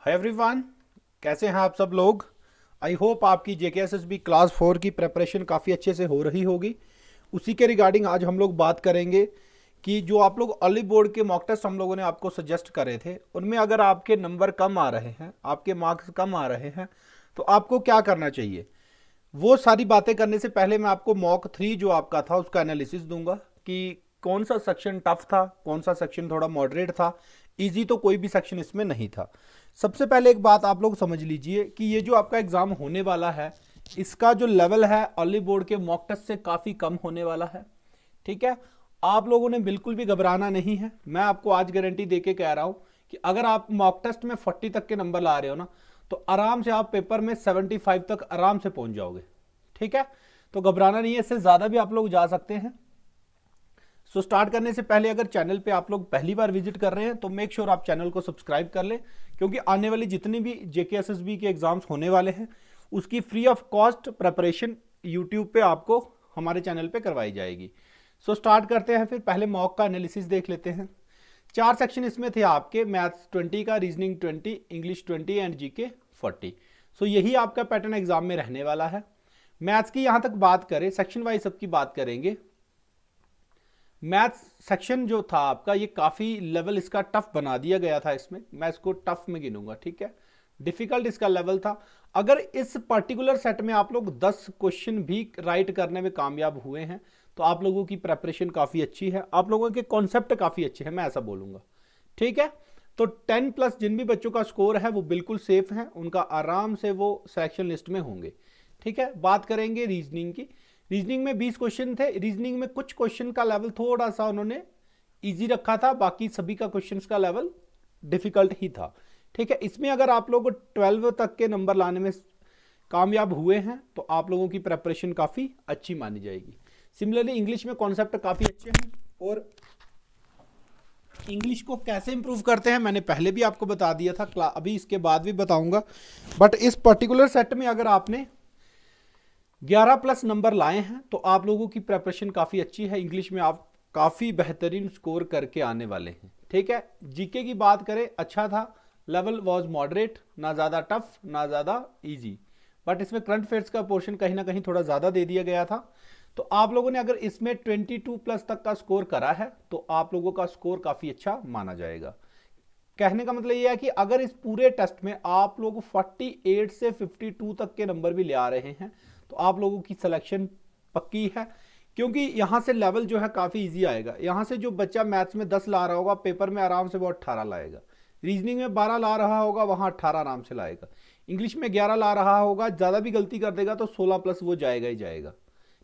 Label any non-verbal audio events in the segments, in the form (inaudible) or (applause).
hi everyone कैसे हैं आप सब लोग आई होप आपकी J K S S B class four की प्रेपरेशन काफ़ी अच्छे से हो रही होगी उसी के रिगार्डिंग आज हम लोग बात करेंगे कि जो आप लोग अर्ली बोर्ड के मॉक टेस्ट हम लोगों ने आपको सजेस्ट करे थे उनमें अगर आपके नंबर कम आ रहे हैं आपके मार्क्स कम आ रहे हैं तो आपको क्या करना चाहिए वो सारी बातें करने से पहले मैं आपको मॉक थ्री जो आपका था उसका एनालिसिस दूंगा कि कौन सा सेक्शन टफ था कौन सा सेक्शन थोड़ा मॉडरेट था इजी तो कोई भी सेक्शन इसमें नहीं था सबसे पहले एक बात आप लोग समझ लीजिए कि ये जो आपका एग्ज़ाम होने वाला है इसका जो लेवल है ऑली बोर्ड के मॉक टेस्ट से काफ़ी कम होने वाला है ठीक है आप लोगों ने बिल्कुल भी घबराना नहीं है मैं आपको आज गारंटी दे के कह रहा हूँ कि अगर आप मॉक टेस्ट में फोर्टी तक के नंबर ला रहे हो ना तो आराम से आप पेपर में सेवेंटी फाइव तक आराम से पहुँच जाओगे ठीक है तो घबराना नहीं है इससे ज़्यादा भी आप लोग जा सकते हैं सो स्टार्ट करने से पहले अगर चैनल पे आप लोग पहली बार विजिट कर रहे हैं तो मेक श्योर sure आप चैनल को सब्सक्राइब कर लें क्योंकि आने वाली जितनी भी जे के एग्ज़ाम्स होने वाले हैं उसकी free of cost preparation YouTube पे आपको हमारे चैनल पे करवाई जाएगी सो so स्टार्ट करते हैं फिर पहले मॉक का एनालिसिस देख लेते हैं चार सेक्शन इसमें थे आपके मैथ्स ट्वेंटी का reasoning twenty English twenty and के फोर्टी सो यही आपका पैटर्न एग्जाम में रहने वाला है मैथ्स की यहाँ तक बात करें सेक्शन वाइज सबकी बात करेंगे मैथ्स सेक्शन जो था आपका ये काफ़ी लेवल इसका टफ बना दिया गया था इसमें मैं इसको टफ में गिनूंगा ठीक है डिफिकल्ट इसका लेवल था अगर इस पर्टिकुलर सेट में आप लोग 10 क्वेश्चन भी राइट करने में कामयाब हुए हैं तो आप लोगों की प्रेपरेशन काफ़ी अच्छी है आप लोगों के कॉन्सेप्ट काफ़ी अच्छे हैं मैं ऐसा बोलूँगा ठीक है तो टेन प्लस जिन भी बच्चों का स्कोर है वो बिल्कुल सेफ है उनका आराम से वो सेक्शन लिस्ट में होंगे ठीक है बात करेंगे रीजनिंग की रीजनिंग में बीस क्वेश्चन थे रीजनिंग में कुछ क्वेश्चन का लेवल थोड़ा सा उन्होंने ईजी रखा था बाकी सभी का क्वेश्चन का लेवल डिफिकल्ट ही था ठीक है इसमें अगर आप लोग ट्वेल्व तक के नंबर लाने में कामयाब हुए हैं तो आप लोगों की प्रेपरेशन काफ़ी अच्छी मानी जाएगी सिमिलरली इंग्लिश में कॉन्सेप्ट काफ़ी अच्छे हैं और इंग्लिश को कैसे इंप्रूव करते हैं मैंने पहले भी आपको बता दिया था अभी इसके बाद भी बताऊंगा बट इस पर्टिकुलर सेट में अगर आपने ग्यारह प्लस नंबर लाए हैं तो आप लोगों की प्रेपरेशन काफ़ी अच्छी है इंग्लिश में आप काफ़ी बेहतरीन स्कोर करके आने वाले हैं ठीक है जीके की बात करें अच्छा था लेवल वॉज मॉडरेट ना ज़्यादा टफ ना ज़्यादा ईजी बट इसमें करंट अफेयर्स का पोर्शन कहीं ना कहीं थोड़ा ज़्यादा दे दिया गया था तो आप लोगों ने अगर इसमें 22 प्लस तक का स्कोर करा है तो आप लोगों का स्कोर काफ़ी अच्छा माना जाएगा कहने का मतलब यह है कि अगर इस पूरे टेस्ट में आप लोग 48 से 52 तक के नंबर भी ले आ रहे हैं तो आप लोगों की सिलेक्शन पक्की है क्योंकि यहाँ से लेवल जो है काफ़ी इजी आएगा यहाँ से जो बच्चा मैथ्स में दस ला रहा होगा पेपर में आराम से वो अट्ठारह लाएगा रीजनिंग में बारह ला रहा होगा वहाँ अट्ठारह आराम से लाएगा इंग्लिश में ग्यारह ला रहा होगा ज़्यादा भी गलती कर देगा तो सोलह प्लस वो जाएगा ही जाएगा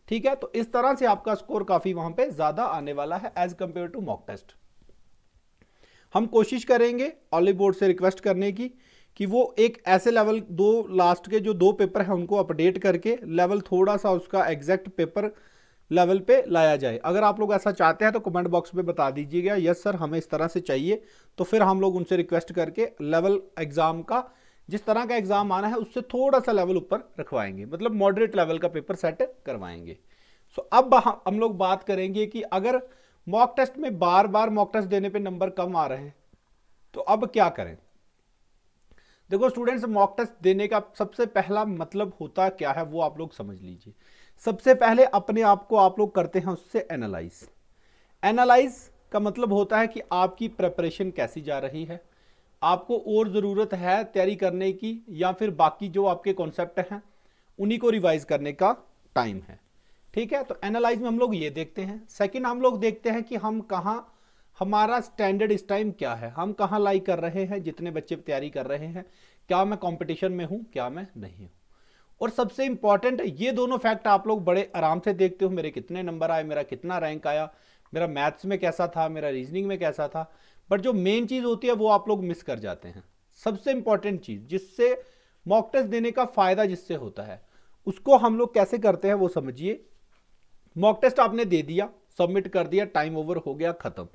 ठीक है तो इस तरह से आपका स्कोर काफ़ी वहाँ पर ज़्यादा आने वाला है as compare to mock test हम कोशिश करेंगे ऑलिव बोर्ड से रिक्वेस्ट करने की कि वो एक ऐसे लेवल दो लास्ट के जो दो पेपर हैं उनको अपडेट करके लेवल थोड़ा सा उसका एग्जैक्ट पेपर लेवल पे लाया जाए अगर आप लोग ऐसा चाहते हैं तो कमेंट बॉक्स में बता दीजिएगा यस सर हमें इस तरह से चाहिए तो फिर हम लोग उनसे रिक्वेस्ट करके लेवल एग्ज़ाम का जिस तरह का एग्ज़ाम आना है उससे थोड़ा सा लेवल ऊपर रखवाएंगे मतलब मॉडरेट लेवल का पेपर सेट करवाएंगे सो so, अब हम लोग बात करेंगे कि अगर मॉक टेस्ट में बार बार मॉक टेस्ट देने पर नंबर कम आ रहे हैं तो अब क्या करें देखो स्टूडेंट्स मॉक टेस्ट देने का सबसे पहला मतलब होता क्या है वो आप लोग समझ लीजिए सबसे पहले अपने आप को आप लोग करते हैं उससे एनालाइज एनालाइज का मतलब होता है कि आपकी प्रेपरेशन कैसी जा रही है आपको और ज़रूरत है तैयारी करने की या फिर बाकी जो आपके कॉन्सेप्ट हैं उन्हीं को रिवाइज करने का टाइम है ठीक है तो एनालाइज में हम लोग ये देखते हैं सेकंड हम लोग देखते हैं कि हम कहाँ हमारा स्टैंडर्ड इस टाइम क्या है हम कहाँ लाई कर रहे हैं जितने बच्चे तैयारी कर रहे हैं क्या मैं कंपटीशन में हूँ क्या मैं नहीं हूँ और सबसे इंपॉर्टेंट ये दोनों फैक्ट आप लोग बड़े आराम से देखते हो मेरे कितने नंबर आए मेरा कितना रैंक आया मेरा मैथ्स में कैसा था मेरा रीजनिंग में कैसा था बट जो मेन चीज़ होती है वो आप लोग मिस कर जाते हैं सबसे इंपॉर्टेंट चीज़ जिससे मॉक टेस्ट देने का फ़ायदा जिससे होता है उसको हम लोग कैसे करते हैं वो समझिए मॉक टेस्ट आपने दे दिया सबमिट कर दिया टाइम ओवर हो गया ख़त्म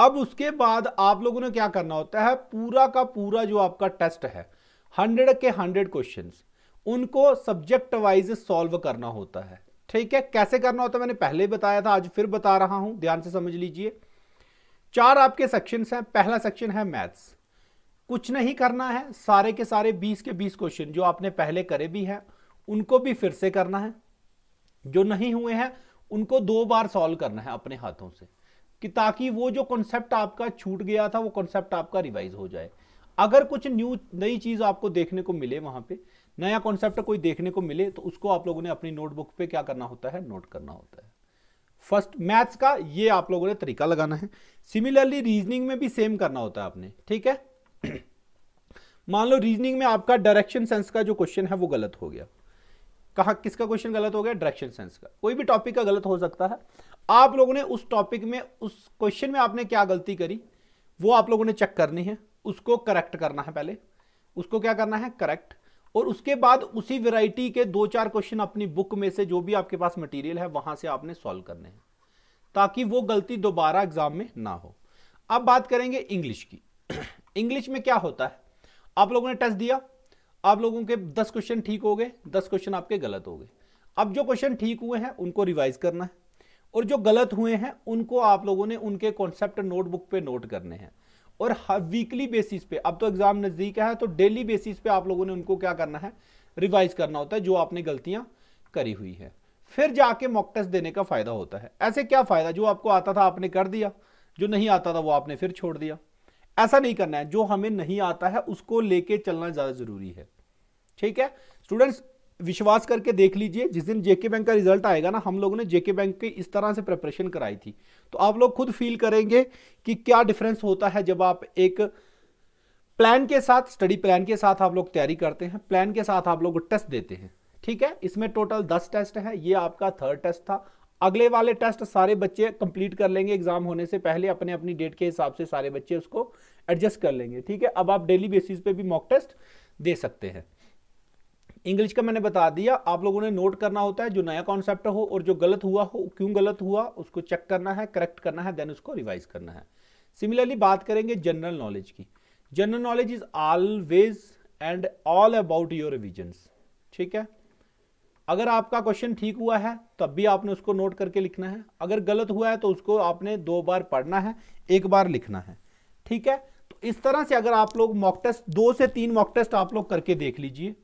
अब उसके बाद आप लोगों ने क्या करना होता है पूरा का पूरा जो आपका टेस्ट है हंड्रेड के हंड्रेड क्वेश्चन उनको सब्जेक्ट वाइज सॉल्व करना होता है ठीक है कैसे करना होता है मैंने पहले बताया था आज फिर बता रहा हूं ध्यान से समझ लीजिए चार आपके सेक्शन हैं पहला सेक्शन है मैथ्स कुछ नहीं करना है सारे के सारे 20 के 20 क्वेश्चन जो आपने पहले करे भी हैं उनको भी फिर से करना है जो नहीं हुए हैं उनको दो बार सॉल्व करना है अपने हाथों से कि ताकि वो जो कॉन्सेप्ट आपका छूट गया था वो कॉन्सेप्ट आपका रिवाइज हो जाए अगर कुछ न्यू नई चीज़ आपको देखने को मिले वहां पे नया कॉन्सेप्ट कोई देखने को मिले तो उसको आप लोगों ने अपनी नोटबुक पे क्या करना होता है नोट करना होता है फर्स्ट मैथ्स का ये आप लोगों ने तरीका लगाना है सिमिलरली रीजनिंग में भी सेम करना होता है आपने ठीक है (clears throat) मान लो रीजनिंग में आपका डायरेक्शन सेंस का जो क्वेश्चन है वो गलत हो गया कहा किसका क्वेश्चन गलत हो गया डायरेक्शन सेंस का कोई भी टॉपिक का गलत हो सकता है आप लोगों ने उस टॉपिक में उस क्वेश्चन में आपने क्या गलती करी वो आप लोगों ने चेक करनी है उसको करेक्ट करना है पहले उसको क्या करना है करेक्ट और उसके बाद उसी वेराइटी के दो चार क्वेश्चन अपनी बुक में से जो भी आपके पास मटेरियल है वहां से आपने सॉल्व करने हैं ताकि वो गलती दोबारा एग्जाम में ना हो अब बात करेंगे इंग्लिश की इंग्लिश (clears throat) में क्या होता है आप लोगों ने टेस्ट दिया आप लोगों के दस क्वेश्चन ठीक हो गए दस क्वेश्चन आपके गलत हो गए अब जो क्वेश्चन ठीक हुए हैं उनको रिवाइज करना है और जो गलत हुए हैं उनको आप लोगों ने उनके कॉन्सेप्ट नोटबुक पे नोट करने हैं और वीकली बेसिस पे अब तो एग्जाम नज़दीक है तो डेली बेसिस पे आप लोगों ने उनको क्या करना है रिवाइज करना होता है जो आपने गलतियां करी हुई है फिर जाके मॉक टेस्ट देने का फायदा होता है ऐसे क्या फायदा जो आपको आता था आपने कर दिया जो नहीं आता था वो आपने फिर छोड़ दिया ऐसा नहीं करना है जो हमें नहीं आता है उसको लेके चलना ज्यादा जरूरी है ठीक है स्टूडेंट्स विश्वास करके देख लीजिए जिस दिन जेके बैंक का रिजल्ट आएगा ना हम लोगों ने जेके बैंक की इस तरह से प्रिपरेशन कराई थी तो आप लोग खुद फील करेंगे कि क्या डिफरेंस होता है जब आप एक प्लान के साथ स्टडी प्लान के साथ आप लोग तैयारी करते हैं प्लान के साथ आप लोग टेस्ट देते हैं ठीक है इसमें टोटल दस टेस्ट है ये आपका थर्ड टेस्ट था अगले वाले टेस्ट सारे बच्चे कंप्लीट कर लेंगे एग्जाम होने से पहले अपने अपनी डेट के हिसाब से सारे बच्चे उसको एडजस्ट कर लेंगे ठीक है अब आप डेली बेसिस पे भी मॉक टेस्ट दे सकते हैं इंग्लिश का मैंने बता दिया आप लोगों ने नोट करना होता है जो नया कॉन्सेप्ट हो और जो गलत हुआ हो क्यों गलत हुआ उसको चेक करना है करेक्ट करना है देन उसको रिवाइज करना है सिमिलरली बात करेंगे जनरल नॉलेज की general knowledge is always and all about your revision ठीक है अगर आपका क्वेश्चन ठीक हुआ है तब भी आपने उसको नोट करके लिखना है अगर गलत हुआ है तो उसको आपने दो बार पढ़ना है एक बार लिखना है ठीक है तो इस तरह से अगर आप लोग मॉक टेस्ट दो से तीन मॉक टेस्ट आप लोग करके देख लीजिए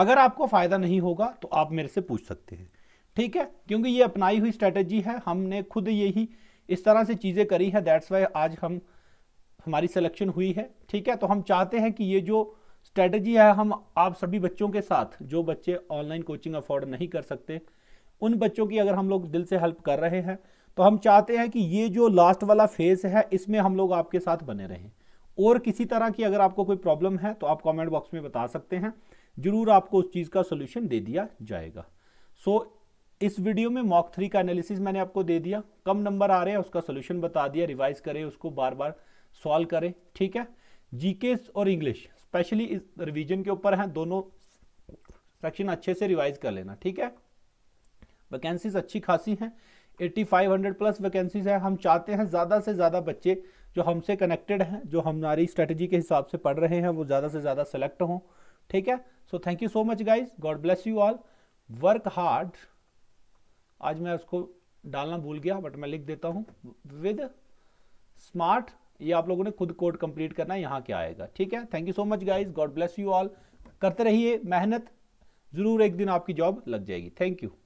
अगर आपको फ़ायदा नहीं होगा तो आप मेरे से पूछ सकते हैं ठीक है क्योंकि ये अपनाई हुई स्ट्रेटजी है हमने खुद यही इस तरह से चीज़ें करी है दैट्स वाई आज हम हमारी सिलेक्शन हुई है ठीक है तो हम चाहते हैं कि ये जो स्ट्रेटजी है हम आप सभी बच्चों के साथ जो बच्चे ऑनलाइन कोचिंग अफोर्ड नहीं कर सकते उन बच्चों की अगर हम लोग दिल से हेल्प कर रहे हैं तो हम चाहते हैं कि ये जो लास्ट वाला फेज़ है इसमें हम लोग आपके साथ बने रहें और किसी तरह की अगर आपको कोई प्रॉब्लम है तो आप कमेंट बॉक्स में बता सकते हैं ज़रूर आपको उस चीज़ का सोल्यूशन दे दिया जाएगा सो so, इस वीडियो में मॉक थ्री का एनालिसिस मैंने आपको दे दिया कम नंबर आ रहे हैं उसका सोल्यूशन बता दिया रिवाइज करें उसको बार बार सॉल्व करें ठीक है जी और इंग्लिश स्पेशली इस रिविजन के ऊपर हैं दोनों सेक्शन अच्छे से रिवाइज कर लेना ठीक है वैकेंसीज अच्छी खासी हैं 8500 प्लस वैकेंसीज है हम चाहते हैं ज़्यादा से ज़्यादा बच्चे जो हमसे कनेक्टेड हैं जो हमारी स्ट्रेटजी के हिसाब से पढ़ रहे हैं वो ज़्यादा से ज़्यादा सेलेक्ट हों ठीक है so thank you so much guys God bless you all work hard आज मैं उसको डालना भूल गया बट मैं लिख देता हूँ विद स्मार्ट ये आप लोगों ने खुद कोड कंप्लीट करना है यहाँ क्या आएगा ठीक है thank you so much guys God bless you all करते रहिए मेहनत ज़रूर एक दिन आपकी जॉब लग जाएगी थैंक यू